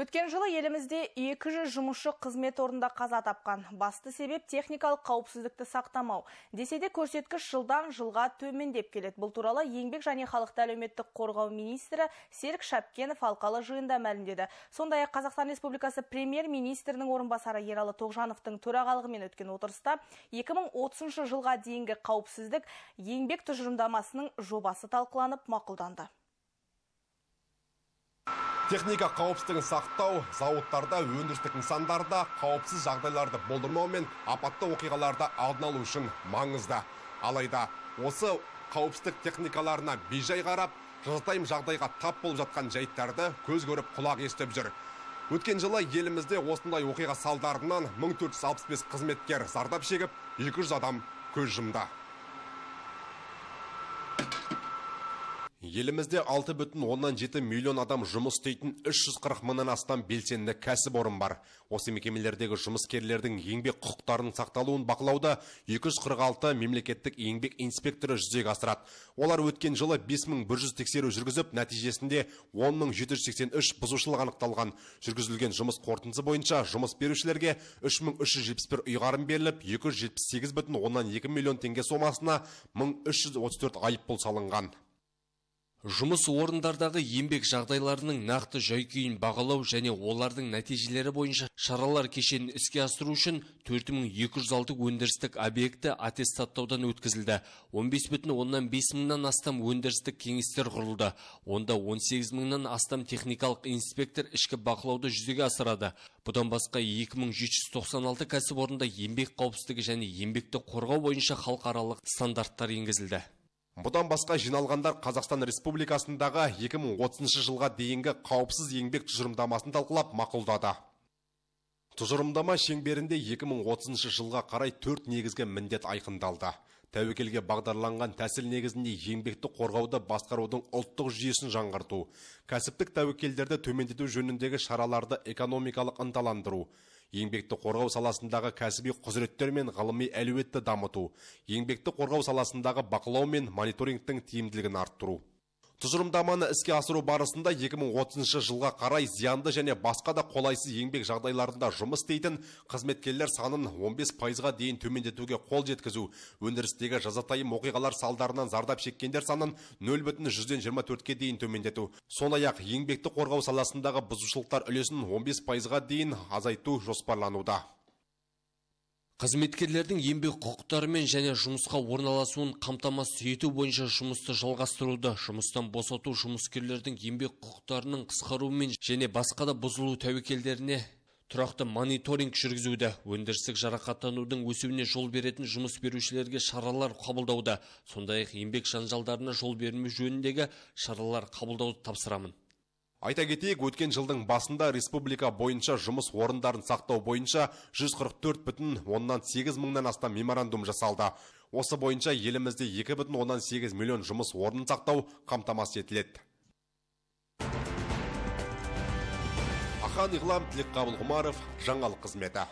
Өткен жылы елімізде 200 жұмышы қызмет орында қаза тапқан. Басты себеп техникалық қауіпсіздікті сақтамау. Деседе көрсеткіш жылдан жылға төмен деп келеді. Бұл туралы еңбек және халықты әлеуметтік қорғау министрі Серк Шапкенов алқалы жиында мәлімдеді. Сондай-ақ Қазақстан Республикасы премьер-министрінің орынбасары Ералы Тоғжановтың төрағалығымен өткен отырыста 2030 жылға дейінгі қауіпсіздік еңбек тұжырымдамасының жобасы талқыланып мақұлданды техника қауіпсіздігін сақтау зауыттарда өндірістік нысандарда қауіпсіз жағдайларды болдырмау мен апатты оқиғаларды алдын алу үшін маңызды алайда осы қауіпсіздік техникаларына бейжай қарап жазатайым жағдайға тап болып жатқан жайттарды көз көріп құлақ естіп жүр өткен жылы елімізде осындай оқиға салдарынан 1465 қызметкер зардап шегіп 200 адам көз жұмды елімізде 6,7 миллион адам жұмыс істейтін 340 мыңнан астам белсенді кәсіпорын бар осы мекемелердегі жұмыскерлердің еңбек құқықтарының сақталуын бақылауды 246 мемлекеттік еңбек инспекторы жүзеге асырады олар өткен жылы 5100 тексеру жүргізіп нәтижесінде 10783 бұзушылық анықталған жүргізілген жұмыс қорытындысы бойынша жұмыс берушілерге 3371 ұйғарым беріліп 278,2 миллион теңге сомасына 1334 айыппұл салынған жұмыс орындардағы еңбек жағдайларының нақты жай күйін бағалау және олардың нәтижелері бойынша шаралар кешенін іске асыру үшін 4206 өндірістік объекті аттестаттаудан өткізілді 15 бүтін оннан бес мыңнан астам өндірістік кеңестер құрылды онда 18 мыңнан астам техникалық инспектор ішкі бақылауды жүзеге асырады бұдан басқа 2796 кәсіпорында еңбек қауіпсіздігі және еңбекті қорғау бойынша халықаралық стандарттар енгізілді бұдан басқа жиналғандар қазақстан республикасындағы 2030 жылға дейінгі қауіпсіз еңбек тұжырымдамасын талқылап мақұлдады тұжырымдама шеңберінде 2030 жылға қарай төрт негізгі міндет айқындалды тәуекелге бағдарланған тәсіл негізінде еңбекті қорғауды басқарудың ұлттық жүйесін жаңғырту кәсіптік тәуекелдерді төмендету жөніндегі шараларды экономикалық ынталандыру еңбекті қорғау саласындағы кәсіби құзыреттер мен ғылыми әлеуетті дамыту еңбекті қорғау саласындағы бақылау мен мониторингтің тиімділігін арттыру тұжырымдаманы іске асыру барысында 2030 жылға қарай зиянды және басқа да қолайсыз еңбек жағдайларында жұмыс істейтін қызметкерлер санын 15 пайызға дейін төмендетуге қол жеткізу өндірістегі жазатайы оқиғалар салдарынан зардап шеккендер санын нөл бүтін жүзден жиырма дейін төмендету сондай ақ еңбекті қорғау саласындағы бұзушылықтар үлесін 15 пайызға дейін азайту жоспарлануда Қызметкерлердің еңбек құқықтарымен және жұмысқа орналасуын қамтамасыз ету бойынша жұмысты жалғастыруды, жұмыстан босату жұмыскерлердің еңбек құқықтарының қысқаруымен және басқа да бұзылу тәуекелдеріне тұрақты мониторинг жүргізуді өндірістік жарақаттанудың өсуіне жол беретін жұмыс берушілерге шаралар қабылдауды сондай ақ еңбек жанжалдарына жол бермеу жөніндегі шаралар қабылдауды тапсырамын Айта кетейік, өткен жылдың басында республика бойынша жұмыс орындарын сақтау бойынша 144 бүтін оннан 8 мыңнан астам меморандум жасалды. Осы бойынша елімізде 2 бүтін оннан 8 миллион жұмыс орнын сақтау қамтамасыз етіледі. Ахан Иғлам Қабыл Құмаров жаңалық қызметі.